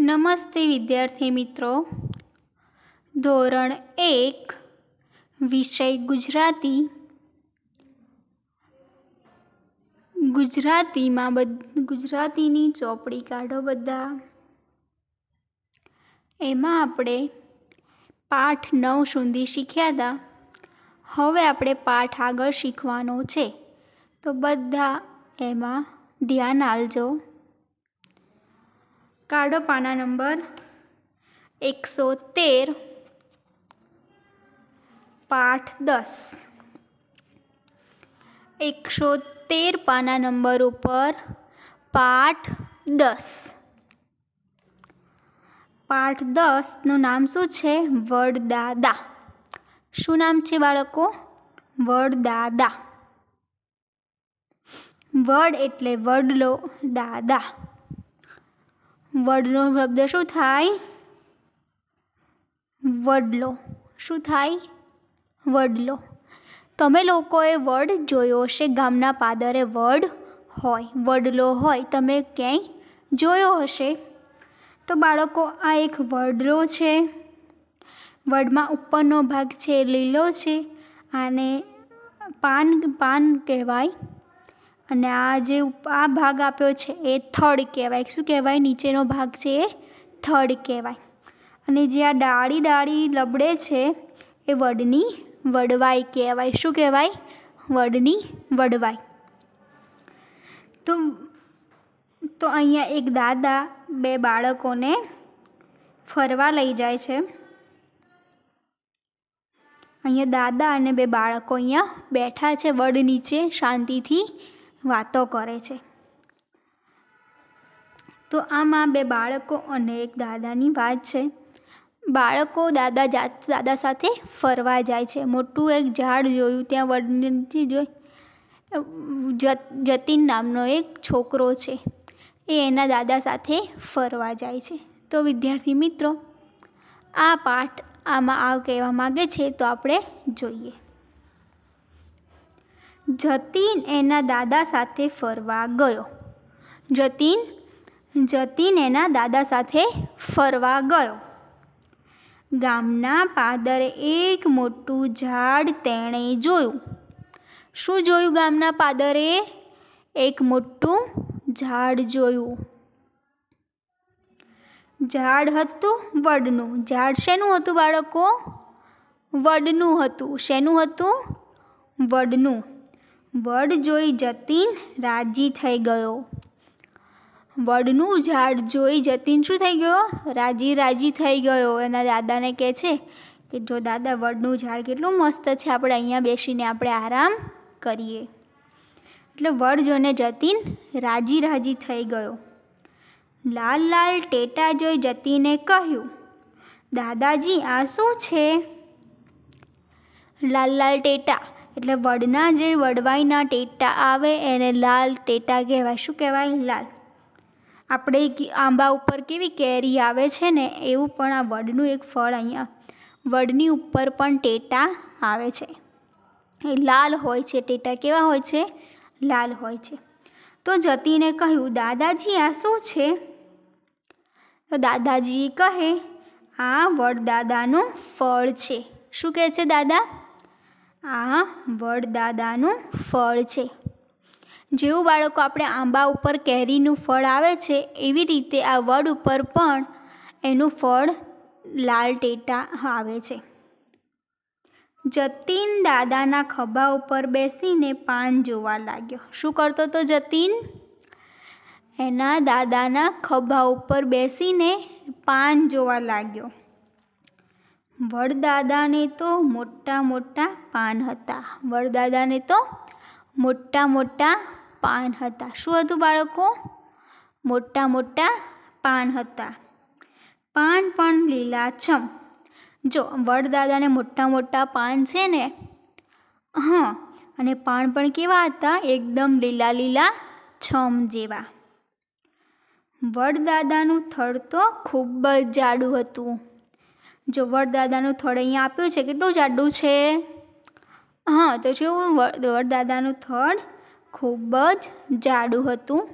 નમસ્તે વિદ્યાર્થી મિત્રો ધોરણ એક વિષય ગુજરાતી ગુજરાતીમાં બધ ગુજરાતીની ચોપડી કાઢો બધા એમાં આપણે પાઠ નવ સુધી શીખ્યા હતા હવે આપણે પાઠ આગળ શીખવાનો છે તો બધા એમાં ધ્યાન આલજો કાઢો પાના નંબર એકસો તેર પાઠ દસ એકસો તેર પાના નંબર ઉપર પાઠ દસ પાઠ દસનું નામ શું છે વડદાદા શું નામ છે બાળકો વડદાદા વડ એટલે વડલો દાદા વડનો શબ્દ શું થાય વડલો શું થાય વડલો તમે લોકોએ વડ જોયો હશે ગામના પાદરે વડ હોય વડલો હોય તમે ક્યાંય જોયો હશે તો બાળકો આ એક વડલો છે વડમાં ઉપરનો ભાગ છે લીલો છે આને પાન પાન કહેવાય અને આ જે આ ભાગ આપ્યો છે એ થડ કહેવાય શું કહેવાય નીચેનો ભાગ છે એ થડ કહેવાય અને જે આ ડાળી ડાળી લબડે છે એ વડની વડવાઈ કહેવાય શું કહેવાય વડની વડવાઈ તો તો અહીંયા એક દાદા બે બાળકોને ફરવા લઈ જાય છે અહીંયા દાદા અને બે બાળકો અહીંયા બેઠા છે વડ નીચે શાંતિથી વાતો કરે છે તો આમાં બે બાળકો અને એક દાદાની વાત છે બાળકો દાદા જાત દાદા સાથે ફરવા જાય છે મોટું એક ઝાડ જોયું ત્યાં વડથી જોઈ જતીન નામનો એક છોકરો છે એ એના દાદા સાથે ફરવા જાય છે તો વિદ્યાર્થી મિત્રો આ પાઠ આમાં આવ કહેવા માગે છે તો આપણે જોઈએ જતીન એના દાદા સાથે ફરવા ગયો જતીન જતીન એના દાદા સાથે ફરવા ગયો ગામના પાદરે એક મોટું ઝાડ તેણે જોયું શું જોયું ગામના પાદરે એક મોટું ઝાડ જોયું ઝાડ હતું વડનું ઝાડ શેનું હતું બાળકો વડનું હતું શેનું હતું વડનું વડ જોઈ જતીન રાજી થઈ ગયો વડનું ઝાડ જોઈ જતીન શું થઈ ગયો રાજી રાજી થઈ ગયો એના દાદાને કહે છે કે જો દાદા વડનું ઝાડ કેટલું મસ્ત છે આપણે અહીંયા બેસીને આપણે આરામ કરીએ એટલે વડ જોઈને જતીન રાજી રાજી થઈ ગયો લાલ લાલ ટેટા જોઈ જતીને કહ્યું દાદાજી આ શું છે લાલ લાલ ટેટા એટલે વડના જે વડવાઈના ટેટા આવે એને લાલ ટેટા કહેવાય શું કહેવાય લાલ આપણે આંબા ઉપર કેવી કેરી આવે છે ને એવું પણ આ વડનું એક ફળ અહીંયા વડની ઉપર પણ ટેટા આવે છે એ લાલ હોય છે ટેટા કેવા હોય છે લાલ હોય છે તો જતીને કહ્યું દાદાજી આ શું છે તો દાદાજી કહે આ વડદાદાનું ફળ છે શું કહે છે દાદા આ વડદાદાનું ફળ છે જેવું બાળકો આપણે આંબા ઉપર કેરીનું ફળ આવે છે એવી રીતે આ વડ ઉપર પણ એનું ફળ લાલ ટેટા આવે છે જતીન દાદાના ખભા ઉપર બેસીને પાન જોવા લાગ્યો શું કરતો તો જતીન એના દાદાના ખભા ઉપર બેસીને પાન જોવા લાગ્યો વડદાદાને તો મોટા મોટા પાન હતા વડદાદાને તો મોટા મોટા પાન હતા શું હતું બાળકો મોટા મોટા પાન હતા પાન પણ લીલાછમ જો વડદાદાને મોટા મોટા પાન છે ને હં અને પાન પણ કેવા હતા એકદમ લીલા લીલા છમ જેવા વડદાદાનું થડ તો ખૂબ જ જાડું હતું જો વડદાદાનું થડ અહીંયા આપ્યું છે કેટલું જાડું છે હા તો જેવું વડદાદાનું થડ ખૂબ જ જાડું હતું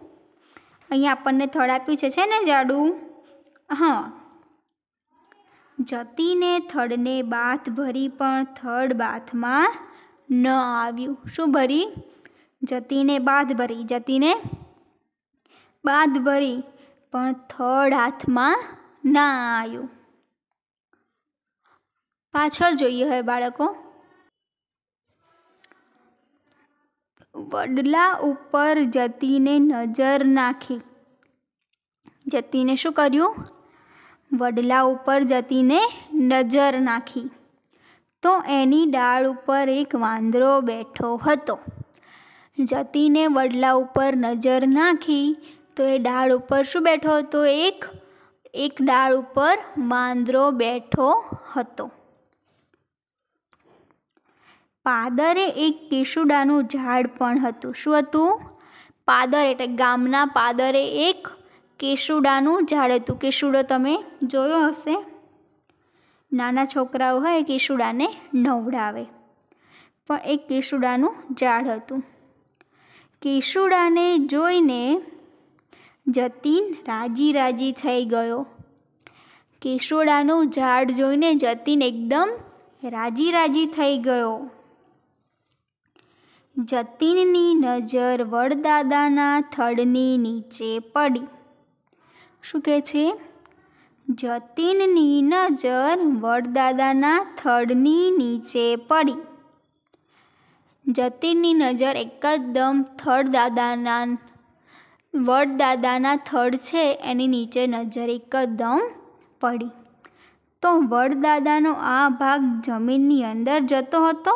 અહીંયા આપણને થડ આપ્યું છે છે ને જાડું હા જતીને થડને બાથ ભરી પણ થડ બાથમાં ન આવ્યું શું ભરી જતીને બાથ ભરી જતીને બાથ ભરી પણ થર્ડ હાથમાં ના આવ્યું પાછળ જોઈએ હવે બાળકો વડલા ઉપર જતીને નજર નાખી જતીને શું કર્યું વડલા ઉપર જતીને નજર નાખી તો એની ડાળ ઉપર એક વાંદરો બેઠો હતો જતીને વડલા ઉપર નજર નાખી તો એ ડાળ ઉપર શું બેઠો હતો એક એક ડાળ ઉપર વાંદરો બેઠો હતો પાદરે એક કેશુડાનું ઝાડ પણ હતું શું હતું પાદર એટલે ગામના પાદરે એક કેશુડાનું ઝાડ હતું કેશુડો તમે જોયો હશે નાના છોકરાઓ હોય કેશુડાને નવડાવે પણ એક કેશુડાનું ઝાડ હતું કેશુડાને જોઈને જતીન રાજી રાજી થઈ ગયો કેશુડાનું ઝાડ જોઈને જતીન એકદમ રાજી રાજી થઈ ગયો જતીનની નજર વડદાદાના થડની નીચે પડી શું કહે છે જતીનની નજર વડદાદાના થડની નીચે પડી જતીનની નજર એકદમ થડદાદાના વડદાદાના થડ છે એની નીચે નજર એકદમ પડી તો વડદાદાનો આ ભાગ જમીનની અંદર જતો હતો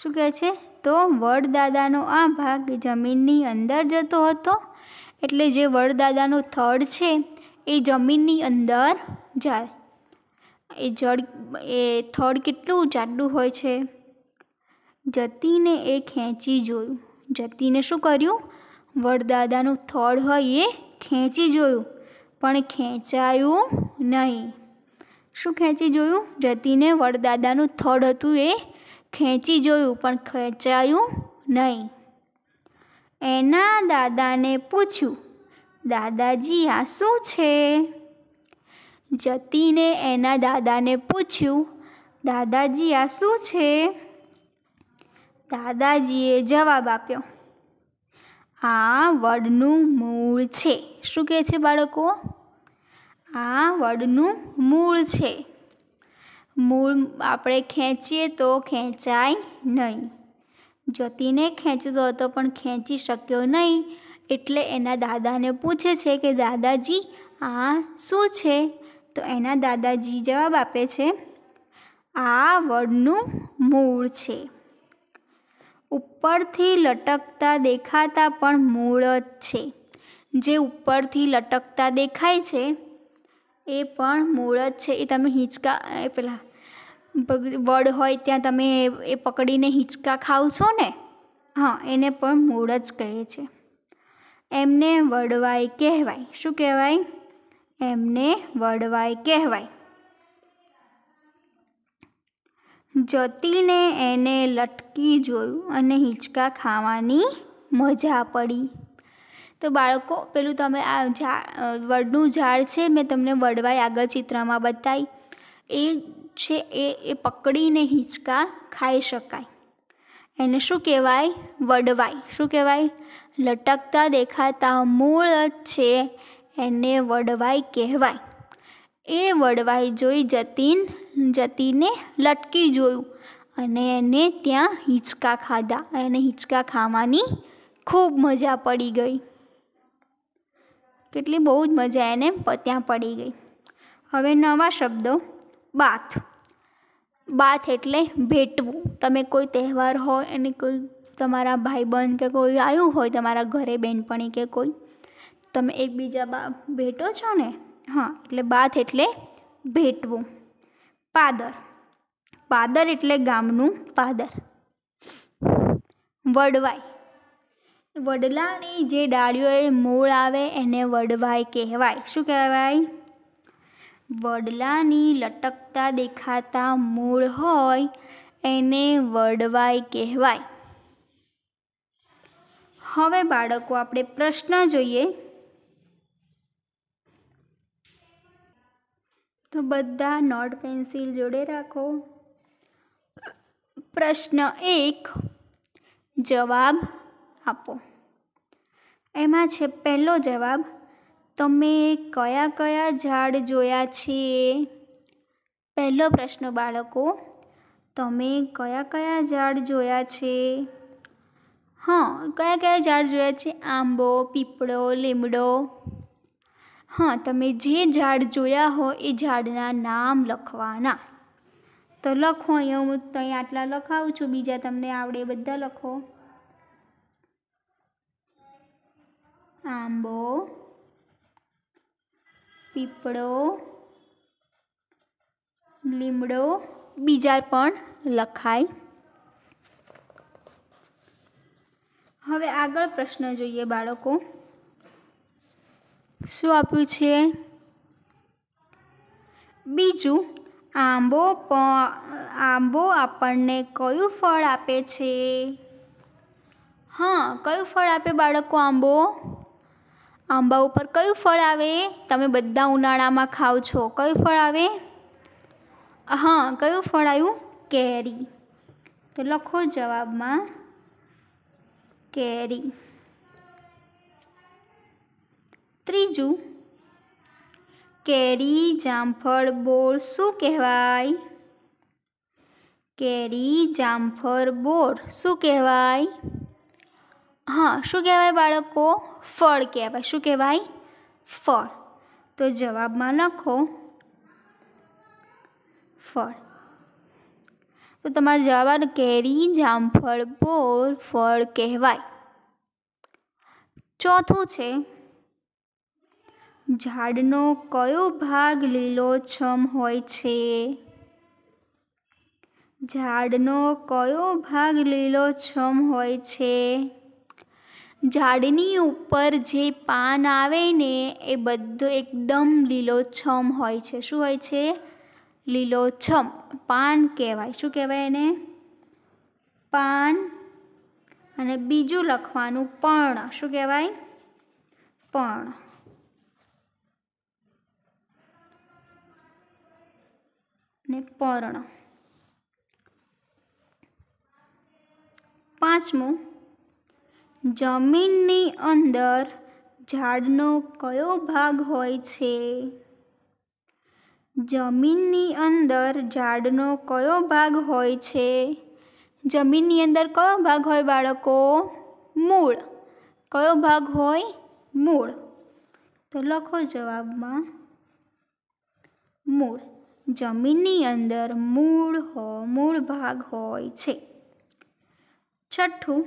શું કહે છે તો વડદાદાનો આ ભાગ જમીનની અંદર જતો હતો એટલે જે વડદાદાનો થડ છે એ જમીનની અંદર જાય એ જળ એ થડ કેટલું જાડું હોય છે જતીને એ ખેંચી જોયું જતીને શું કર્યું વડદાદાનું થડ હોય એ ખેંચી જોયું પણ ખેંચાયું નહીં શું ખેંચી જોયું જતીને વડદાદાનું થડ હતું એ ખેંચી જોયું પણ ખેંચાયું નહીં એના દાદાને પૂછ્યું દાદાજી આ શું છે જતીને એના દાદાને પૂછ્યું દાદાજી આ શું છે દાદાજીએ જવાબ આપ્યો આ વડનું મૂળ છે શું કહે છે બાળકો આ વડનું મૂળ છે મૂળ આપણે ખેંચીએ તો ખેંચાય નહીં જતીને ખેંચતો હતો પણ ખેંચી શક્યો નહીં એટલે એના દાદાને પૂછે છે કે દાદાજી આ શું છે તો એના દાદાજી જવાબ આપે છે આ વડનું મૂળ છે ઉપરથી લટકતા દેખાતા પણ મૂળ જ છે જે ઉપરથી લટકતા દેખાય છે એ પણ મૂળ જ છે એ તમે હિંચકા એ પેલા વડ હોય ત્યાં તમે એ પકડીને હિંચકા ખાવ છો ને હા એને પણ મૂળ જ કહે છે એમને વડવાય કહેવાય શું કહેવાય એમને વડવાય કહેવાય જતીને એને લટકી જોયું અને હિંચકા ખાવાની મજા પડી તો બાળકો પેલું તમે આ ઝાડ વડનું ઝાડ છે મેં તમને વડવાઈ આગળ ચિત્રમાં બતાવી એ છે એ એ પકડીને હિંચકા ખાઈ શકાય એને શું કહેવાય વડવાઈ શું કહેવાય લટકતા દેખાતા મૂળ જ છે એને વડવાઈ કહેવાય એ વડવાઈ જોઈ જતીન જતીને લટકી જોયું અને એને ત્યાં હિંચકા ખાધા એને હિંચકા ખાવાની ખૂબ મજા પડી ગઈ કેટલી બહુ જ મજા એને ત્યાં પડી ગઈ હવે નવા શબ્દો બાથ બાથ એટલે ભેટવું તમે કોઈ તહેવાર હોય અને કોઈ તમારા ભાઈબંધ કે કોઈ આવ્યું હોય તમારા ઘરે બહેનપણી કે કોઈ તમે એકબીજા બા ભેટો છો ને હા એટલે બાથ એટલે ભેટવું પાદર પાદર એટલે ગામનું પાદર વડવાઈ વડલાની જે ડાળીઓએ મૂળ આવે એને વડવાય કહેવાય શું કહેવાય વડલાની લટકતા દેખાતા મૂળ હોય એને વડવાય કહેવાય હવે બાળકો આપણે પ્રશ્ન જોઈએ તો બધા નોટ પેન્સિલ જોડે રાખો પ્રશ્ન એક જવાબ આપો એમાં છે પહેલો જવાબ તમે કયા કયા ઝાડ જોયા છે પહેલો પ્રશ્ન બાળકો તમે કયા કયા ઝાડ જોયા છે હં કયા કયા ઝાડ જોયા છે આંબો પીપળો લીમડો હં તમે જે ઝાડ જોયા હોય એ ઝાડના નામ લખવાના તો લખો અહીંયા હું ત્યાં આટલા લખાવું છું બીજા તમને આવડે બધા લખો આંબો પીપળો લીમડો બીજા પણ લખાય હવે આગળ પ્રશ્ન જોઈએ બાળકો શું આપ્યું છે બીજું આંબો આંબો આપણને કયું ફળ આપે છે હા કયું ફળ આપે બાળકો આંબો આંબા ઉપર કયું ફળ આવે તમે બધા ઉનાળામાં ખાઓ છો કયું ફળ આવે હા કયું ફળ આવ્યું કેરી તો લખો જવાબમાં કેરી ત્રીજું કેરી જામફળ બોળ શું કહેવાય કેરી જામફળ બોળ શું કહેવાય હા શું કહેવાય બાળકો ફળ કહેવાય શું કહેવાય ફળ તો જવાબમાં લખો ફળ તો તમારો જવાબ કેરી જામફળ બોર ફળ કહેવાય ચોથું છે ઝાડનો કયો ભાગ લીલોછમ હોય છે ઝાડનો કયો ભાગ લીલોછમ હોય છે ઝાડની ઉપર જે પાન આવે ને એ બધો એકદમ લીલોછમ હોય છે શું હોય છે લીલોછમ પાન કહેવાય શું કહેવાય એને પાન અને બીજું લખવાનું પણ શું કહેવાય પણ ને પર્ણ પાંચમું જમીનની અંદર ઝાડનો કયો ભાગ હોય છે જમીનની અંદર ઝાડનો કયો ભાગ હોય છે જમીનની અંદર કયો ભાગ હોય બાળકો મૂળ કયો ભાગ હોય મૂળ તો લખો જવાબમાં મૂળ જમીનની અંદર મૂળ હો મૂળ ભાગ હોય છે છઠ્ઠું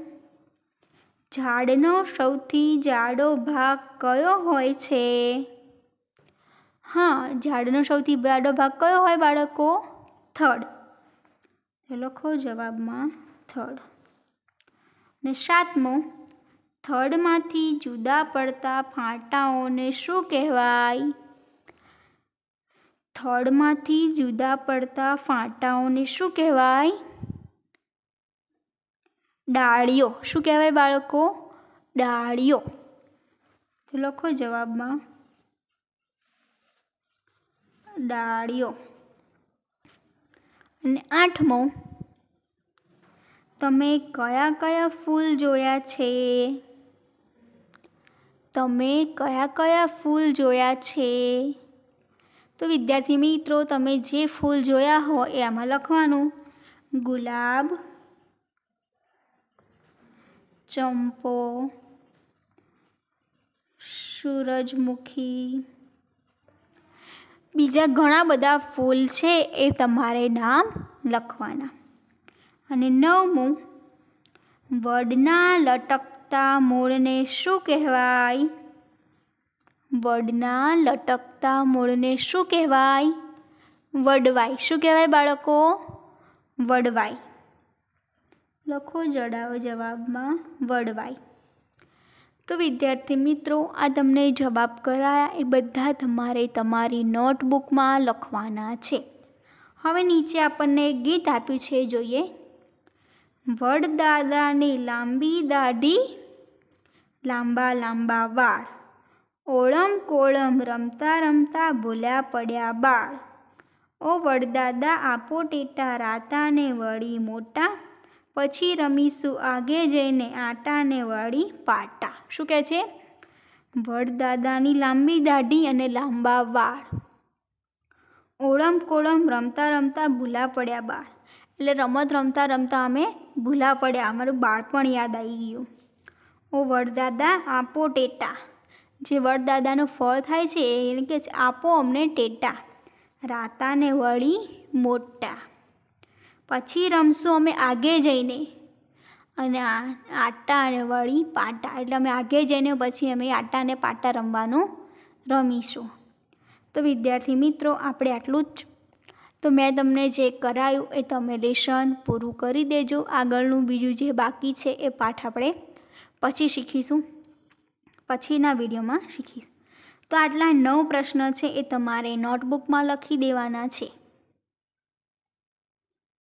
ઝાડનો સૌથી જાડો ભાગ કયો હોય છે હા ઝાડનો સૌથી જાડો ભાગ કયો હોય બાળકો થડ લખો જવાબમાં થડ ને સાતમો થડમાંથી જુદા પડતા ફાંટાઓને શું કહેવાય થડમાંથી જુદા પડતા ફાંટાઓને શું કહેવાય ડાળીઓ શું કહેવાય બાળકો ડાળીઓ તો લખો જવાબમાં ડાળીઓ અને આઠમો તમે કયા કયા ફૂલ જોયા છે તમે કયા કયા ફૂલ જોયા છે તો વિદ્યાર્થી મિત્રો તમે જે ફૂલ જોયા હો એ આમાં લખવાનું ગુલાબ ચંપો સૂરજમુખી બીજા ઘણા બધા ફૂલ છે એ તમારે નામ લખવાના અને નવમું વડના લટકતા મૂળને શું કહેવાય વડના લટકતા મૂળને શું કહેવાય વડવાય શું કહેવાય બાળકો વડવાય લખો જડાવો જવાબમાં વડવાઈ તો વિદ્યાર્થી મિત્રો આ તમને જવાબ કરાયા એ બધા તમારે તમારી નોટબુકમાં લખવાના છે હવે નીચે આપણને ગીત આપ્યું છે જોઈએ વડદાદાની લાંબી દાઢી લાંબા લાંબા વાળ ઓળમ કોળમ રમતા રમતા ભૂલ્યા પડ્યા બાળ ઓ વડદાદા આપો ટેટા રાતાને વળી મોટા પછી રમીશું આગે જઈને આટાને વળી પાટા શું કહે છે વડદાદાની લાંબી દાઢી અને લાંબા વાળ ઓળમ કોળમ રમતા રમતા ભૂલા પડ્યા બાળ એટલે રમત રમતા રમતા અમે ભૂલા પડ્યા અમારું બાળપણ યાદ આવી ગયું ઓ વડદાદા આપો ટેટા જે વડદાદાનો ફળ થાય છે એ કે આપો અમને ટેટા રાતાને વળી મોટા પછી રમશું અમે આગે જઈને અને આ આટા અને વળી પાટા એટલે અમે આગે જઈને પછી અમે આટા અને પાટા રમવાનું રમીશું તો વિદ્યાર્થી મિત્રો આપણે આટલું જ તો મેં તમને જે કરાયું એ તમે લેશન પૂરું કરી દેજો આગળનું બીજું જે બાકી છે એ પાઠ આપણે પછી શીખીશું પછીના વિડીયોમાં શીખીશું તો આટલા નવ પ્રશ્ન છે એ તમારે નોટબુકમાં લખી દેવાના છે